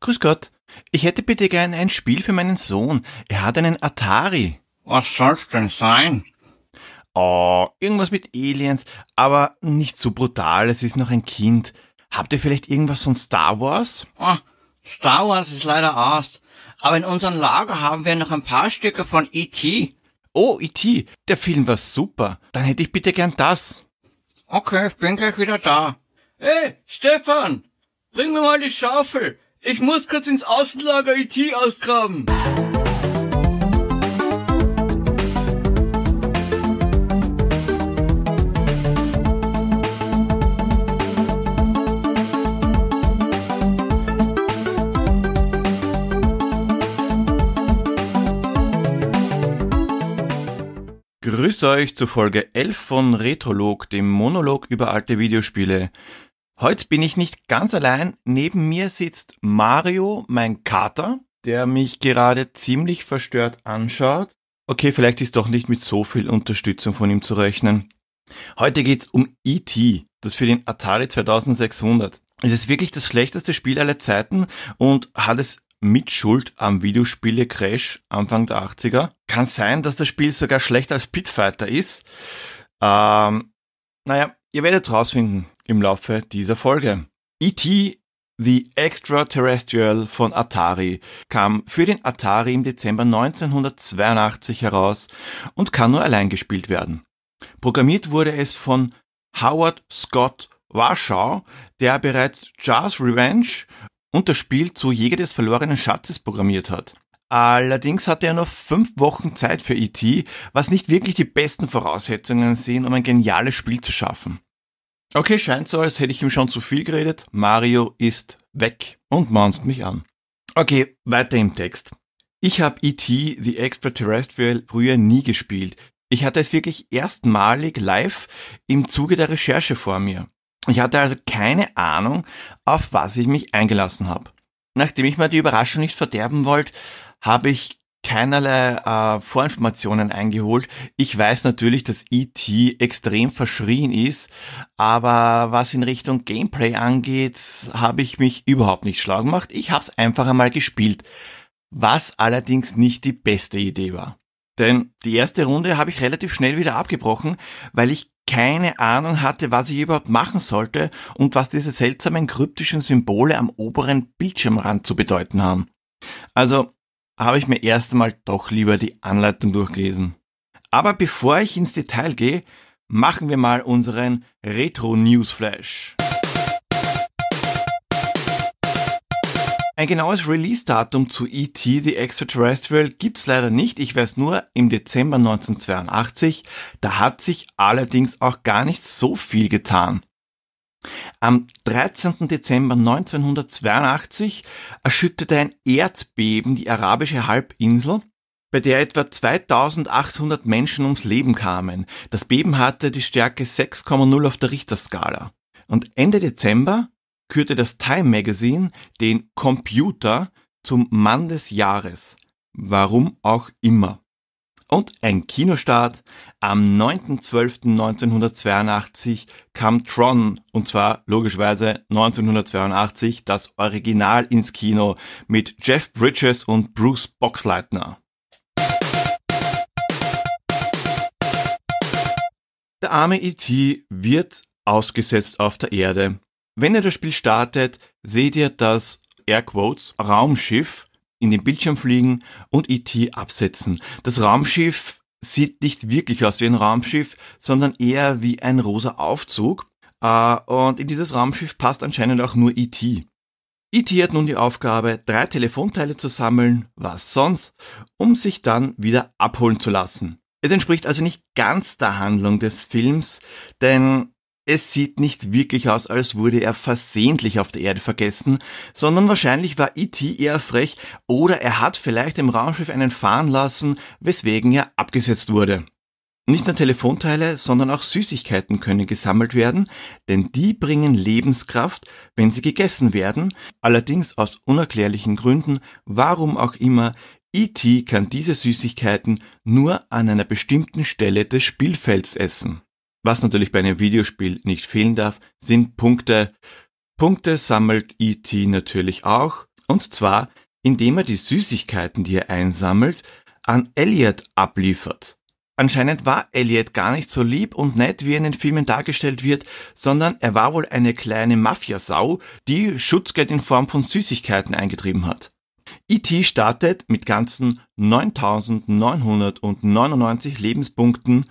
Grüß Gott. Ich hätte bitte gern ein Spiel für meinen Sohn. Er hat einen Atari. Was soll's denn sein? Oh, irgendwas mit Aliens, aber nicht so brutal, es ist noch ein Kind. Habt ihr vielleicht irgendwas von Star Wars? Oh, Star Wars ist leider aus. Aber in unserem Lager haben wir noch ein paar Stücke von E.T. Oh, E.T., der Film war super. Dann hätte ich bitte gern das. Okay, ich bin gleich wieder da. Hey, Stefan, bring mir mal die Schaufel. Ich muss kurz ins Außenlager IT ausgraben. Grüße euch zu Folge 11 von Retrolog, dem Monolog über alte Videospiele. Heute bin ich nicht ganz allein. Neben mir sitzt Mario, mein Kater, der mich gerade ziemlich verstört anschaut. Okay, vielleicht ist doch nicht mit so viel Unterstützung von ihm zu rechnen. Heute geht's um E.T., das für den Atari 2600. Es ist wirklich das schlechteste Spiel aller Zeiten und hat es mit Schuld am Videospiele-Crash Anfang der 80er. Kann sein, dass das Spiel sogar schlechter als Pitfighter ist. Ähm, naja, ihr werdet rausfinden im Laufe dieser Folge. E.T. The Extraterrestrial von Atari kam für den Atari im Dezember 1982 heraus und kann nur allein gespielt werden. Programmiert wurde es von Howard Scott Warschau, der bereits Jars Revenge und das Spiel zu Jäger des verlorenen Schatzes programmiert hat. Allerdings hatte er nur fünf Wochen Zeit für E.T., was nicht wirklich die besten Voraussetzungen sind, um ein geniales Spiel zu schaffen. Okay, scheint so, als hätte ich ihm schon zu viel geredet. Mario ist weg und mahnst mich an. Okay, weiter im Text. Ich habe E.T. The Extraterrestrial früher nie gespielt. Ich hatte es wirklich erstmalig live im Zuge der Recherche vor mir. Ich hatte also keine Ahnung, auf was ich mich eingelassen habe. Nachdem ich mir die Überraschung nicht verderben wollte, habe ich keinerlei äh, Vorinformationen eingeholt. Ich weiß natürlich, dass E.T. extrem verschrien ist, aber was in Richtung Gameplay angeht, habe ich mich überhaupt nicht schlau gemacht. Ich habe es einfach einmal gespielt, was allerdings nicht die beste Idee war. Denn die erste Runde habe ich relativ schnell wieder abgebrochen, weil ich keine Ahnung hatte, was ich überhaupt machen sollte und was diese seltsamen kryptischen Symbole am oberen Bildschirmrand zu bedeuten haben. Also habe ich mir erst einmal doch lieber die Anleitung durchgelesen. Aber bevor ich ins Detail gehe, machen wir mal unseren Retro Newsflash. Ein genaues Release-Datum zu ET The Extraterrestrial gibt's leider nicht. Ich weiß nur, im Dezember 1982. Da hat sich allerdings auch gar nicht so viel getan. Am 13. Dezember 1982 erschütterte ein Erdbeben die arabische Halbinsel, bei der etwa 2800 Menschen ums Leben kamen. Das Beben hatte die Stärke 6,0 auf der Richterskala. Und Ende Dezember kürte das Time Magazine den Computer zum Mann des Jahres. Warum auch immer. Und ein Kinostart. Am 9.12.1982 kam Tron, und zwar logischerweise 1982, das Original ins Kino mit Jeff Bridges und Bruce Boxleitner. Der arme E.T. wird ausgesetzt auf der Erde. Wenn ihr das Spiel startet, seht ihr das Airquotes Raumschiff in den Bildschirm fliegen und ET absetzen. Das Raumschiff sieht nicht wirklich aus wie ein Raumschiff, sondern eher wie ein rosa Aufzug. Äh, und in dieses Raumschiff passt anscheinend auch nur ET. ET hat nun die Aufgabe, drei Telefonteile zu sammeln, was sonst, um sich dann wieder abholen zu lassen. Es entspricht also nicht ganz der Handlung des Films, denn es sieht nicht wirklich aus, als wurde er versehentlich auf der Erde vergessen, sondern wahrscheinlich war E.T. eher frech oder er hat vielleicht im Raumschiff einen fahren lassen, weswegen er abgesetzt wurde. Nicht nur Telefonteile, sondern auch Süßigkeiten können gesammelt werden, denn die bringen Lebenskraft, wenn sie gegessen werden, allerdings aus unerklärlichen Gründen, warum auch immer, E.T. kann diese Süßigkeiten nur an einer bestimmten Stelle des Spielfelds essen. Was natürlich bei einem Videospiel nicht fehlen darf, sind Punkte. Punkte sammelt ET natürlich auch. Und zwar, indem er die Süßigkeiten, die er einsammelt, an Elliot abliefert. Anscheinend war Elliot gar nicht so lieb und nett, wie er in den Filmen dargestellt wird, sondern er war wohl eine kleine Mafiasau, die Schutzgeld in Form von Süßigkeiten eingetrieben hat. E.T. startet mit ganzen 9999 Lebenspunkten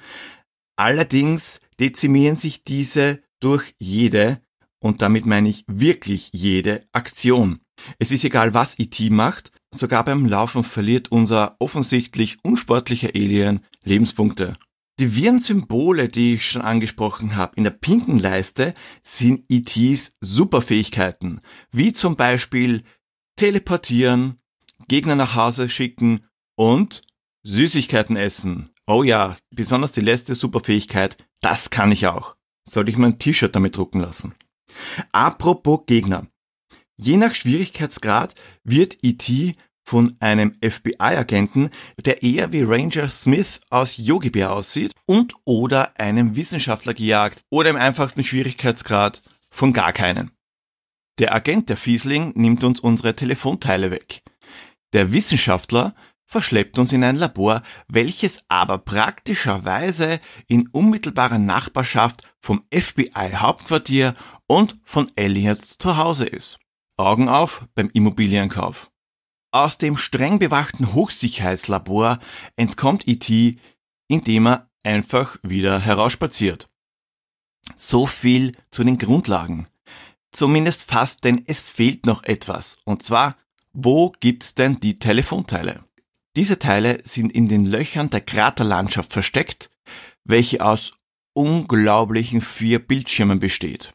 Allerdings dezimieren sich diese durch jede, und damit meine ich wirklich jede, Aktion. Es ist egal, was IT e macht, sogar beim Laufen verliert unser offensichtlich unsportlicher Alien Lebenspunkte. Die Virensymbole, die ich schon angesprochen habe, in der pinken Leiste sind ETs Superfähigkeiten, wie zum Beispiel teleportieren, Gegner nach Hause schicken und Süßigkeiten essen. Oh ja, besonders die letzte Superfähigkeit, das kann ich auch. Sollte ich mein T-Shirt damit drucken lassen. Apropos Gegner. Je nach Schwierigkeitsgrad wird E.T. von einem FBI-Agenten, der eher wie Ranger Smith aus Yogi Bear aussieht, und oder einem Wissenschaftler gejagt oder im einfachsten Schwierigkeitsgrad von gar keinen. Der Agent der Fiesling nimmt uns unsere Telefonteile weg. Der Wissenschaftler verschleppt uns in ein Labor, welches aber praktischerweise in unmittelbarer Nachbarschaft vom FBI-Hauptquartier und von Elliotts Zuhause ist. Augen auf beim Immobilienkauf. Aus dem streng bewachten Hochsicherheitslabor entkommt E.T., indem er einfach wieder herausspaziert. So viel zu den Grundlagen. Zumindest fast, denn es fehlt noch etwas. Und zwar, wo gibt's denn die Telefonteile? Diese Teile sind in den Löchern der Kraterlandschaft versteckt, welche aus unglaublichen vier Bildschirmen besteht.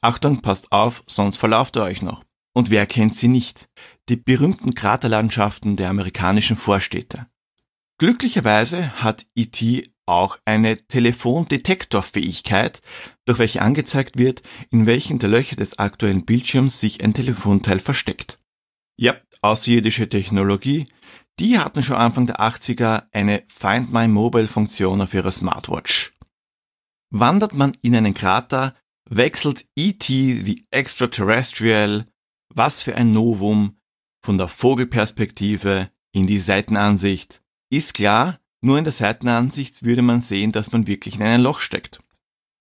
Achtung, passt auf, sonst verlauft ihr euch noch. Und wer kennt sie nicht? Die berühmten Kraterlandschaften der amerikanischen Vorstädte. Glücklicherweise hat IT e auch eine Telefondetektorfähigkeit, durch welche angezeigt wird, in welchen der Löcher des aktuellen Bildschirms sich ein Telefonteil versteckt. Ja, außerirdische Technologie, die hatten schon Anfang der 80er eine Find My Mobile Funktion auf ihrer Smartwatch. Wandert man in einen Krater, wechselt ET the Extraterrestrial, was für ein Novum, von der Vogelperspektive in die Seitenansicht. Ist klar, nur in der Seitenansicht würde man sehen, dass man wirklich in ein Loch steckt.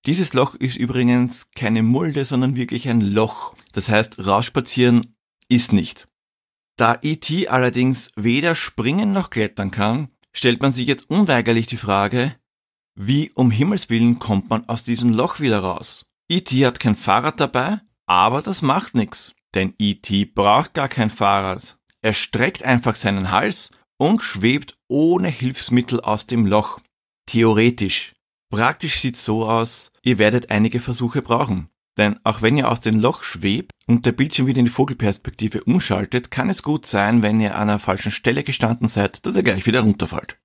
Dieses Loch ist übrigens keine Mulde, sondern wirklich ein Loch. Das heißt, rausspazieren ist nicht. Da E.T. allerdings weder springen noch klettern kann, stellt man sich jetzt unweigerlich die Frage, wie um Himmels willen kommt man aus diesem Loch wieder raus? E.T. hat kein Fahrrad dabei, aber das macht nichts, denn E.T. braucht gar kein Fahrrad. Er streckt einfach seinen Hals und schwebt ohne Hilfsmittel aus dem Loch. Theoretisch. Praktisch sieht's so aus, ihr werdet einige Versuche brauchen. Denn auch wenn ihr aus dem Loch schwebt und der Bildschirm wieder in die Vogelperspektive umschaltet, kann es gut sein, wenn ihr an einer falschen Stelle gestanden seid, dass ihr gleich wieder runterfällt.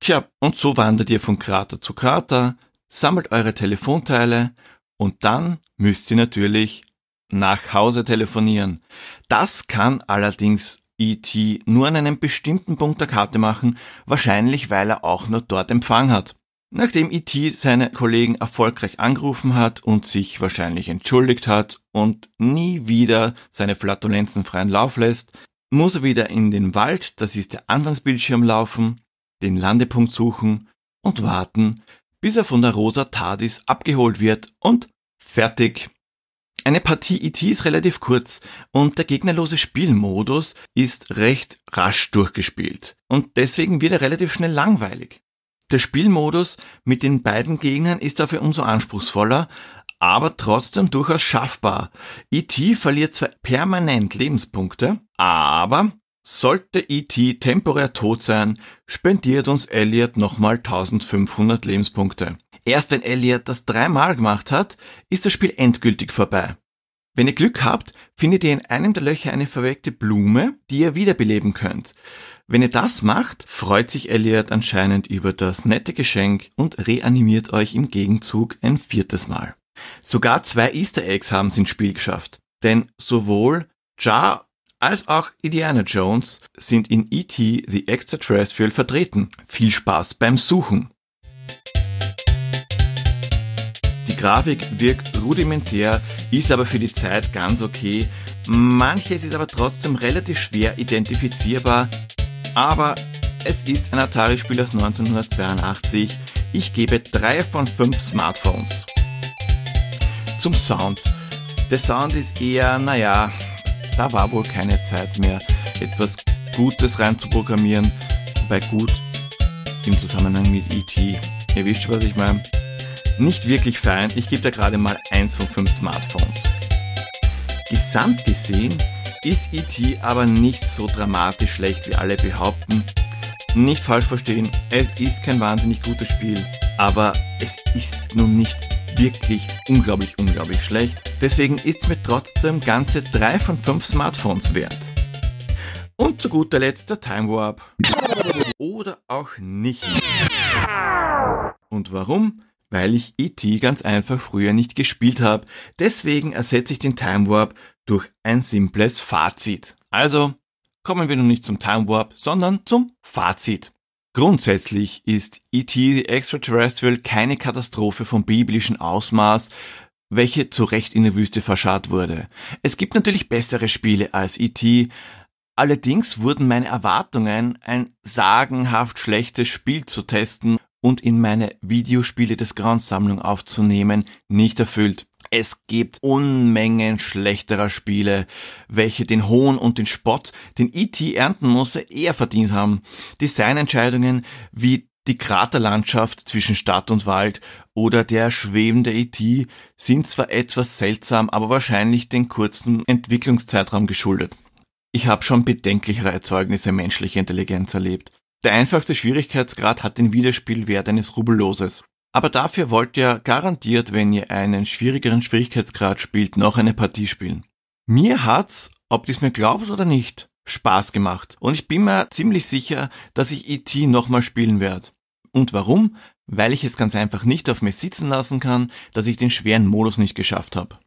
Tja, und so wandert ihr von Krater zu Krater, sammelt eure Telefonteile und dann müsst ihr natürlich nach Hause telefonieren. Das kann allerdings ET nur an einem bestimmten Punkt der Karte machen, wahrscheinlich weil er auch nur dort Empfang hat. Nachdem E.T. seine Kollegen erfolgreich angerufen hat und sich wahrscheinlich entschuldigt hat und nie wieder seine Flatulenzen freien Lauf lässt, muss er wieder in den Wald, das ist der Anfangsbildschirm, laufen, den Landepunkt suchen und warten, bis er von der Rosa Tardis abgeholt wird und fertig. Eine Partie IT e ist relativ kurz und der gegnerlose Spielmodus ist recht rasch durchgespielt und deswegen wird er relativ schnell langweilig. Der Spielmodus mit den beiden Gegnern ist dafür umso anspruchsvoller, aber trotzdem durchaus schaffbar. E.T. verliert zwar permanent Lebenspunkte, aber sollte E.T. temporär tot sein, spendiert uns Elliot nochmal 1500 Lebenspunkte. Erst wenn Elliot das dreimal gemacht hat, ist das Spiel endgültig vorbei. Wenn ihr Glück habt, findet ihr in einem der Löcher eine verweckte Blume, die ihr wiederbeleben könnt. Wenn ihr das macht, freut sich Elliot anscheinend über das nette Geschenk und reanimiert euch im Gegenzug ein viertes Mal. Sogar zwei Easter Eggs haben sie ins Spiel geschafft, denn sowohl Jar als auch Indiana Jones sind in ET The Extraterrestrial vertreten. Viel Spaß beim Suchen! Die Grafik wirkt rudimentär, ist aber für die Zeit ganz okay. Manches ist aber trotzdem relativ schwer identifizierbar, aber es ist ein Atari-Spiel aus 1982. Ich gebe drei von fünf Smartphones. Zum Sound. Der Sound ist eher, naja, da war wohl keine Zeit mehr, etwas Gutes reinzuprogrammieren. Bei gut im Zusammenhang mit ET. Ihr wisst, was ich meine. Nicht wirklich fein, ich gebe da gerade mal eins von fünf Smartphones. Gesamt gesehen ist ET aber nicht so dramatisch schlecht, wie alle behaupten. Nicht falsch verstehen, es ist kein wahnsinnig gutes Spiel, aber es ist nun nicht wirklich unglaublich, unglaublich schlecht. Deswegen ist es mir trotzdem ganze 3 von 5 Smartphones wert. Und zu guter Letzt der Time Warp. Oder auch nicht. Und warum? weil ich E.T. ganz einfach früher nicht gespielt habe. Deswegen ersetze ich den Time Warp durch ein simples Fazit. Also kommen wir nun nicht zum Time Warp, sondern zum Fazit. Grundsätzlich ist E.T. The Extraterrestrial keine Katastrophe vom biblischen Ausmaß, welche zu Recht in der Wüste verscharrt wurde. Es gibt natürlich bessere Spiele als E.T., allerdings wurden meine Erwartungen, ein sagenhaft schlechtes Spiel zu testen, und in meine Videospiele des Sammlung aufzunehmen, nicht erfüllt. Es gibt Unmengen schlechterer Spiele, welche den Hohn und den Spott, den IT e ernten muss, eher verdient haben. Designentscheidungen wie die Kraterlandschaft zwischen Stadt und Wald oder der schwebende IT e sind zwar etwas seltsam, aber wahrscheinlich den kurzen Entwicklungszeitraum geschuldet. Ich habe schon bedenklichere Erzeugnisse menschlicher Intelligenz erlebt. Der einfachste Schwierigkeitsgrad hat den Wiederspielwert eines Rubelloses. Aber dafür wollt ihr garantiert, wenn ihr einen schwierigeren Schwierigkeitsgrad spielt, noch eine Partie spielen. Mir hat's, ob dies mir glaubt oder nicht, Spaß gemacht. Und ich bin mir ziemlich sicher, dass ich ET nochmal spielen werde. Und warum? Weil ich es ganz einfach nicht auf mir sitzen lassen kann, dass ich den schweren Modus nicht geschafft habe.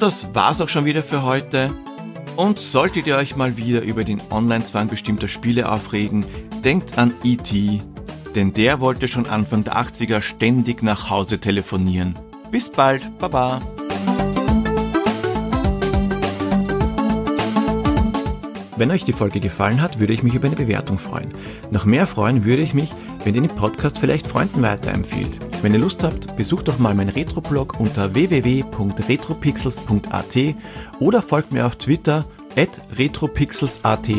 Das war's auch schon wieder für heute. Und solltet ihr euch mal wieder über den Online-Zwang bestimmter Spiele aufregen, denkt an E.T., denn der wollte schon Anfang der 80er ständig nach Hause telefonieren. Bis bald, baba! Wenn euch die Folge gefallen hat, würde ich mich über eine Bewertung freuen. Noch mehr freuen würde ich mich, wenn ihr den Podcast vielleicht Freunden weiterempfiehlt. Wenn ihr Lust habt, besucht doch mal meinen Retroblog unter www.retropixels.at oder folgt mir auf Twitter at retropixels.at.